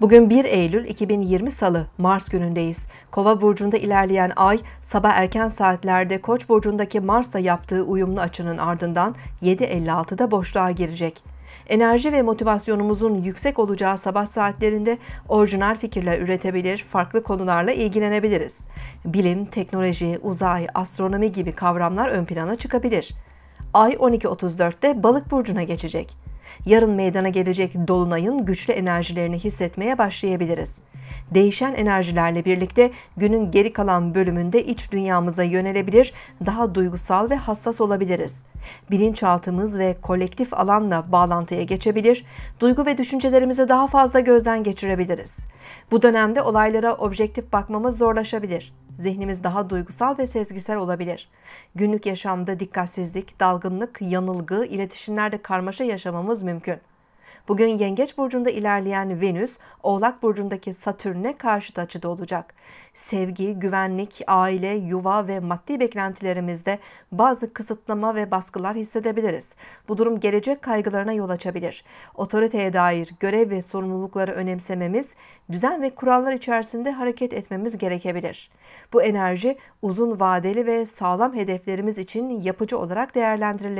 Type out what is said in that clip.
Bugün 1 Eylül 2020 Salı, Mars günündeyiz. Kova burcunda ilerleyen ay sabah erken saatlerde Koç burcundaki Mars'la yaptığı uyumlu açının ardından 7.56'da boşluğa girecek. Enerji ve motivasyonumuzun yüksek olacağı sabah saatlerinde orijinal fikirler üretebilir, farklı konularla ilgilenebiliriz. Bilim, teknoloji, uzay, astronomi gibi kavramlar ön plana çıkabilir. Ay 12.34'te Balık burcuna geçecek yarın meydana gelecek dolunayın güçlü enerjilerini hissetmeye başlayabiliriz. Değişen enerjilerle birlikte günün geri kalan bölümünde iç dünyamıza yönelebilir, daha duygusal ve hassas olabiliriz. Bilinçaltımız ve kolektif alanla bağlantıya geçebilir, duygu ve düşüncelerimizi daha fazla gözden geçirebiliriz. Bu dönemde olaylara objektif bakmamız zorlaşabilir zihnimiz daha duygusal ve sezgisel olabilir. Günlük yaşamda dikkatsizlik, dalgınlık, yanılgı, iletişimlerde karmaşa yaşamamız mümkün. Bugün Yengeç burcunda ilerleyen Venüs, Oğlak burcundaki Satürn'e karşıt açıda olacak. Sevgi, güvenlik, aile, yuva ve maddi beklentilerimizde bazı kısıtlama ve baskılar hissedebiliriz. Bu durum gelecek kaygılarına yol açabilir. Otoriteye dair görev ve sorumlulukları önemsememiz, düzen ve kurallar içerisinde hareket etmemiz gerekebilir. Bu enerji uzun vadeli ve sağlam hedeflerimiz için yapıcı olarak değerlendirilebilir.